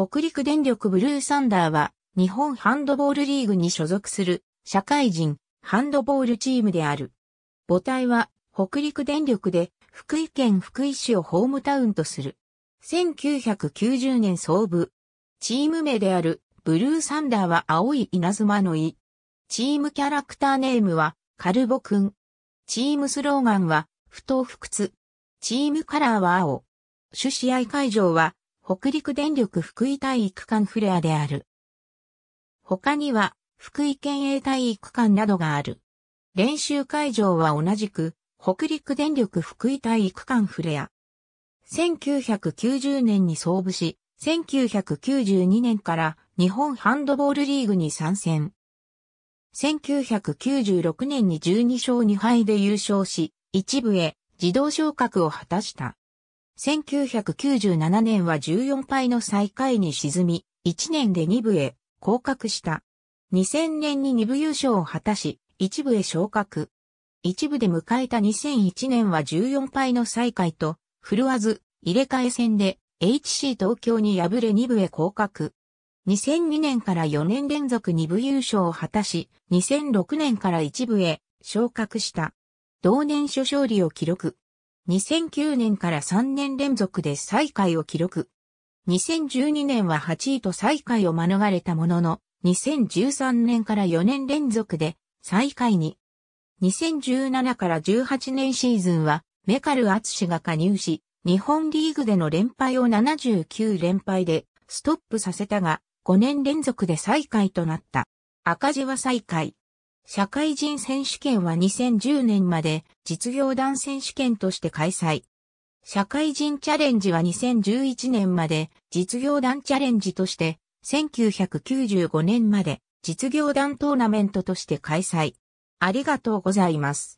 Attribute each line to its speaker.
Speaker 1: 北陸電力ブルーサンダーは日本ハンドボールリーグに所属する社会人ハンドボールチームである。母体は北陸電力で福井県福井市をホームタウンとする。1990年創部。チーム名であるブルーサンダーは青い稲妻の井。チームキャラクターネームはカルボくん。チームスローガンは不当不屈。チームカラーは青。主試合会場は北陸電力福井体育館フレアである。他には、福井県営体育館などがある。練習会場は同じく、北陸電力福井体育館フレア。1990年に創部し、1992年から日本ハンドボールリーグに参戦。1996年に12勝2敗で優勝し、一部へ自動昇格を果たした。1997年は14敗の最下位に沈み、1年で2部へ降格した。2000年に2部優勝を果たし、1部へ昇格。1部で迎えた2001年は14敗の最下位と、振るわず入れ替え戦で HC 東京に敗れ2部へ降格。2002年から4年連続2部優勝を果たし、2006年から1部へ昇格した。同年初勝利を記録。2009年から3年連続で最下位を記録。2012年は8位と最下位を免れたものの、2013年から4年連続で最下位に。2017から18年シーズンは、メカル・アツシが加入し、日本リーグでの連敗を79連敗でストップさせたが、5年連続で最下位となった。赤字は最下位。社会人選手権は2010年まで実業団選手権として開催。社会人チャレンジは2011年まで実業団チャレンジとして1995年まで実業団トーナメントとして開催。ありがとうございます。